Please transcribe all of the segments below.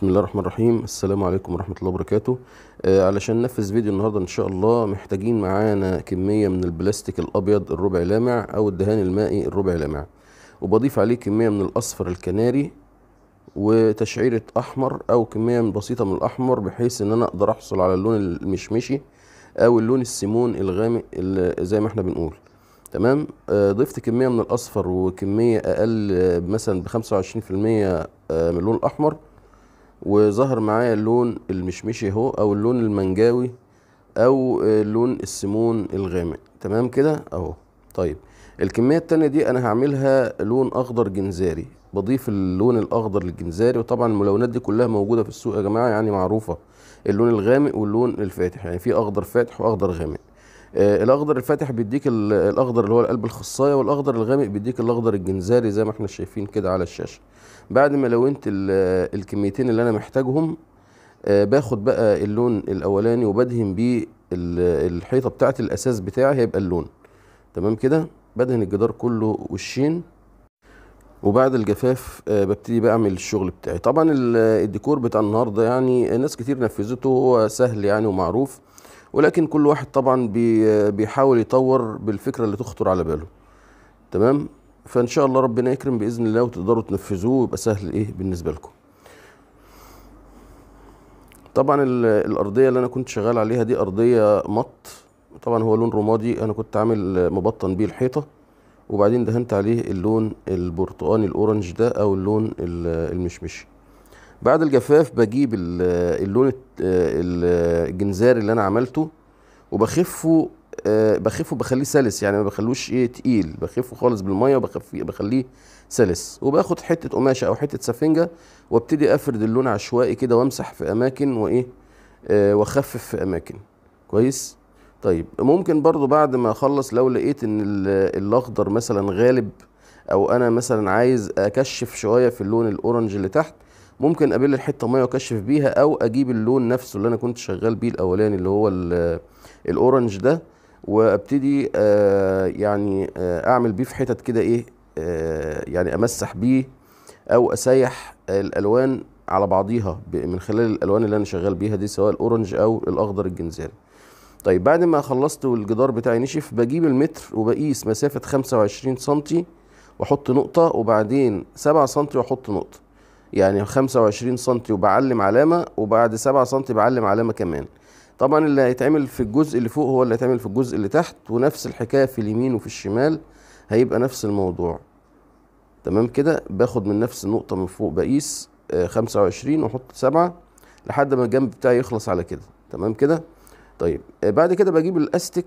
بسم الله الرحمن الرحيم السلام عليكم ورحمة الله وبركاته آه علشان ننفذ فيديو النهاردة إن شاء الله محتاجين معانا كمية من البلاستيك الأبيض الربع لامع أو الدهان المائي الربع لامع وبضيف عليه كمية من الأصفر الكناري وتشعيرة أحمر أو كمية من بسيطة من الأحمر بحيث إن أنا أقدر أحصل على اللون المشمشي أو اللون السيمون الغامق زي ما إحنا بنقول تمام آه ضفت كمية من الأصفر وكمية أقل آه، مثلا ب 25% آه، من اللون الأحمر وظهر معايا اللون المشمشي اهو او اللون المنجاوي او اللون السيمون الغامق تمام كده اهو طيب الكمية التانية دي انا هعملها لون اخضر جنزاري بضيف اللون الاخضر للجنزاري وطبعا الملونات دي كلها موجودة في السوق يا جماعة يعني معروفة اللون الغامق واللون الفاتح يعني في اخضر فاتح واخضر غامق آه، الاخضر الفاتح بيديك الاخضر اللي هو القلب الخصايه والاخضر الغامق بيديك الاخضر الجنزاري زي ما احنا شايفين كده على الشاشه بعد ما لونت الكميتين اللي انا محتاجهم آه، باخد بقى اللون الاولاني وبدهن بيه الحيطه بتاعه الاساس بتاعي هيبقى اللون تمام كده بدهن الجدار كله وشين وبعد الجفاف آه، ببتدي بقى اعمل الشغل بتاعي طبعا الديكور بتاع النهارده يعني ناس كتير نفذته هو سهل يعني ومعروف ولكن كل واحد طبعا بيحاول يطور بالفكره اللي تخطر على باله تمام فان شاء الله ربنا يكرم باذن الله وتقدروا تنفذوه ويبقى سهل ايه بالنسبه لكم طبعا الارضيه اللي انا كنت شغال عليها دي ارضيه مط طبعا هو لون رمادي انا كنت عامل مبطن بيه الحيطه وبعدين دهنت عليه اللون البرتقاني الاورنج ده او اللون المشمشي بعد الجفاف بجيب اللون الجنزاري اللي انا عملته وبخفه آه، بخفه بخليه سلس يعني ما بخلوش ايه تقيل بخفه خالص بالميه وبخفيه بخليه سلس وباخد حته قماشه او حته سفنجه وابتدي افرد اللون عشوائي كده وامسح في اماكن وايه آه واخفف في اماكن كويس طيب ممكن برضو بعد ما اخلص لو لقيت ان الاخضر مثلا غالب او انا مثلا عايز اكشف شويه في اللون الاورنج اللي تحت ممكن ابل الحته ميه واكشف بيها او اجيب اللون نفسه اللي انا كنت شغال بيه الاولاني اللي هو الاورنج ده وابتدي آه يعني آه اعمل بيه في حتت كده ايه آه يعني امسح بيه او اسيح الالوان على بعضيها من خلال الالوان اللي انا شغال بيها دي سواء الاورنج او الاخضر الجنزاني طيب بعد ما خلصت والجدار بتاعي نشف بجيب المتر وبقيس مسافه 25 سم واحط نقطه وبعدين 7 سم واحط نقطه يعني 25 سم وبعلم علامه وبعد 7 سم بعلم علامه كمان طبعا اللي هيتعمل في الجزء اللي فوق هو اللي هيتعمل في الجزء اللي تحت ونفس الحكايه في اليمين وفي الشمال هيبقى نفس الموضوع تمام كده باخد من نفس النقطه من فوق بقيس 25 آه، واحط 7 لحد ما الجنب بتاعي يخلص على كده تمام كده طيب آه، بعد كده بجيب الاستك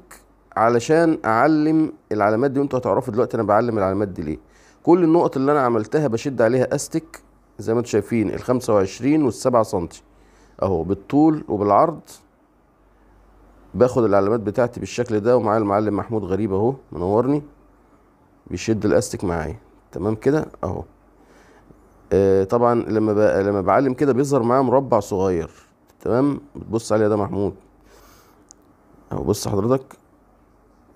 علشان اعلم العلامات دي وانتوا هتعرفوا دلوقتي انا بعلم العلامات دي ليه كل النقط اللي انا عملتها بشد عليها استك زي ما انتم شايفين ال 25 وال 7 سم اهو بالطول وبالعرض باخد العلامات بتاعتي بالشكل ده ومعايا المعلم محمود غريب اهو منورني بيشد الاستك معايا تمام كده اهو آه طبعا لما لما بعلم كده بيظهر معايا مربع صغير تمام بتبص عليه ده محمود اهو بص حضرتك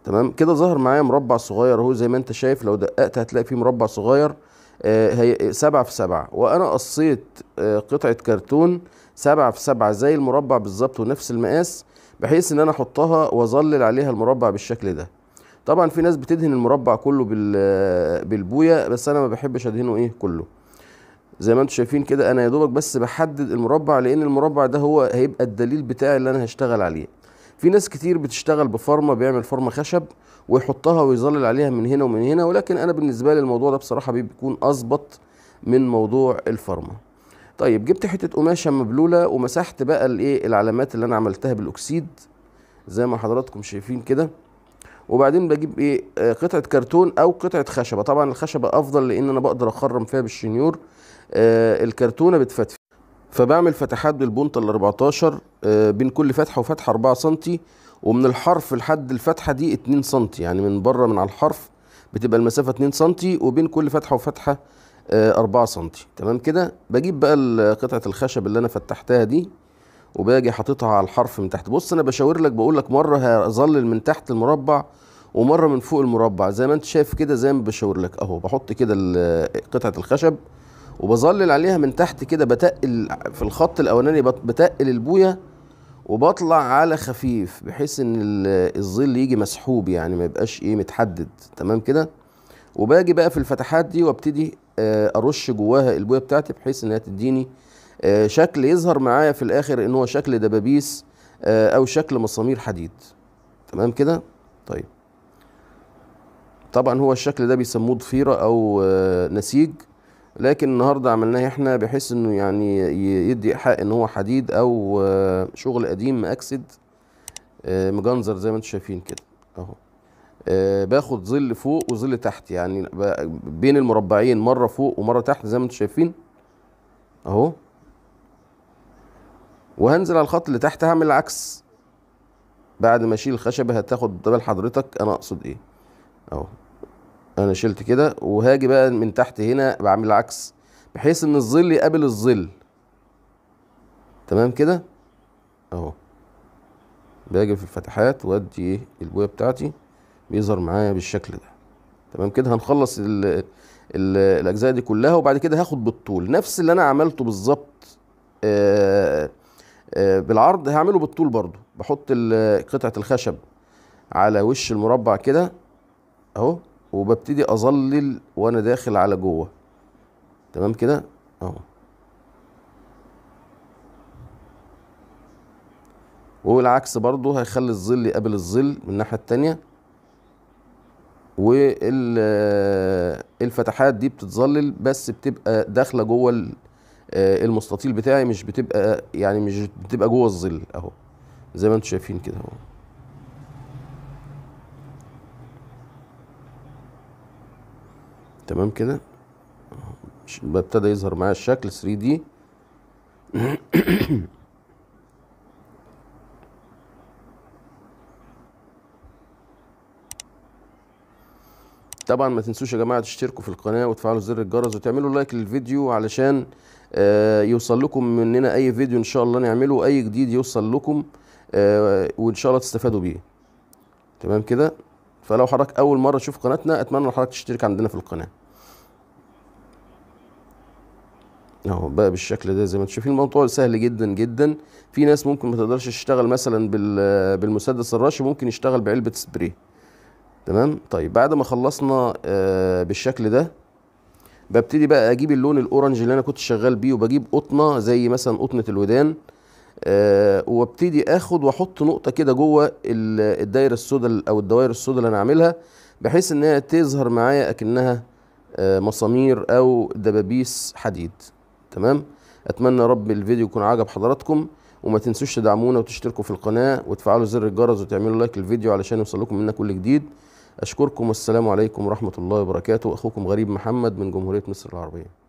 تمام كده ظهر معايا مربع صغير اهو زي ما انت شايف لو دققت هتلاقي فيه مربع صغير آه، هي سبعة في سبعة وأنا قصيت آه، قطعة كرتون سبعة في سبعة زي المربع بالظبط ونفس المقاس بحيث إن أنا أحطها وأظلل عليها المربع بالشكل ده طبعا في ناس بتدهن المربع كله آه، بالبوية بس أنا ما بحبش أدهنه إيه كله زي ما انتم شايفين كده انا يا دوبك بس بحدد المربع لان المربع ده هو هيبقى الدليل بتاعي اللي انا هشتغل عليه في ناس كتير بتشتغل بفرمه بيعمل فرمه خشب ويحطها ويظلل عليها من هنا ومن هنا ولكن انا بالنسبه لي الموضوع ده بصراحه بيكون اظبط من موضوع الفرمه طيب جبت حته قماشه مبلوله ومسحت بقى الايه العلامات اللي انا عملتها بالاكسيد زي ما حضراتكم شايفين كده وبعدين بجيب ايه آه، قطعه كرتون او قطعه خشبه طبعا الخشبه افضل لان انا بقدر اخرم فيها بالشنيور آه، الكرتونه بتفتفت فبعمل فتحات بالبونطة ال 14 آه، بين كل فتحة وفتحة 4 سم ومن الحرف لحد الفتحة دي 2 سم يعني من بره من على الحرف بتبقى المسافة 2 سم وبين كل فتحة وفتحة 4 آه، سم تمام كده بجيب بقى قطعة الخشب اللي أنا فتحتها دي وباجي حاططها على الحرف من تحت بص أنا بشاور لك بقول لك مرة هظلل من تحت المربع ومرة من فوق المربع زي ما أنت شايف كده زي ما بشاور لك أهو بحط كده قطعة الخشب وبظلل عليها من تحت كده بتقل في الخط الاولاني بتقل البويه وبطلع على خفيف بحيث ان الظل يجي مسحوب يعني ما يبقاش ايه متحدد تمام كده وباجي بقى في الفتحات دي وابتدي آه، ارش جواها البويه بتاعتي بحيث انها تديني آه، شكل يظهر معايا في الاخر ان هو شكل دبابيس آه، او شكل مسامير حديد تمام كده طيب طبعا هو الشكل ده بيسموه ضفيره او نسيج لكن النهارده عملناه احنا بحيث انه يعني يدي حق ان هو حديد او آه، شغل قديم مأكسد آه، مجنزر زي ما انتم شايفين كده اهو آه، باخد ظل فوق وظل تحت يعني بين المربعين مره فوق ومره تحت زي ما انتم شايفين اهو وهنزل على الخط اللي تحت هعمل العكس بعد ما اشيل الخشبه هتاخد حضرتك انا اقصد ايه اهو انا شلت كده وهاجي بقى من تحت هنا بعمل العكس بحيث ان الظل يقابل الظل تمام كده اهو باجي في الفتحات وادي ايه البويه بتاعتي بيظهر معايا بالشكل ده تمام كده هنخلص ال ال الاجزاء دي كلها وبعد كده هاخد بالطول نفس اللي انا عملته بالظبط آه، آه، بالعرض هعمله بالطول برضو بحط قطعه الخشب على وش المربع كده اهو وببتدي اظلل وانا داخل على جوه تمام كده اهو والعكس برضو هيخلي الظل يقابل الظل من الناحيه التانيه والفتحات دي بتتظلل بس بتبقى داخله جوه آه، المستطيل بتاعي مش بتبقى يعني مش بتبقى جوه الظل اهو زي ما انتم شايفين كده اهو تمام كده ابتدى يظهر معايا الشكل 3 دي طبعا ما تنسوش يا جماعه تشتركوا في القناه وتفعلوا زر الجرس وتعملوا لايك للفيديو علشان آه، يوصل لكم مننا اي فيديو ان شاء الله نعمله اي جديد يوصل لكم آه، وان شاء الله تستفادوا بيه تمام كده فلو حضرتك اول مره تشوف قناتنا اتمنى ان حضرتك تشترك عندنا في القناه اهو بقى بالشكل ده زي ما انتم شايفين الموضوع سهل جدا جدا في ناس ممكن ما تقدرش تشتغل مثلا بالمسدس الرشي ممكن يشتغل بعلبه سبراي تمام طيب بعد ما خلصنا آه، بالشكل ده ببتدي بقى اجيب اللون الاورنج اللي انا كنت شغال بيه وبجيب قطنه زي مثلا قطنه الودان أه وابتدي اخد واحط نقطه كده جوه الدايره السوداء او الدوائر السوداء اللي انا عاملها بحيث انها تظهر معايا اكنها أه مسامير او دبابيس حديد تمام اتمنى يا رب الفيديو يكون عجب حضراتكم وما تنسوش تدعمونا وتشتركوا في القناه وتفعلوا زر الجرس وتعملوا لايك للفيديو علشان يوصلكم منا كل جديد اشكركم والسلام عليكم ورحمه الله وبركاته اخوكم غريب محمد من جمهوريه مصر العربيه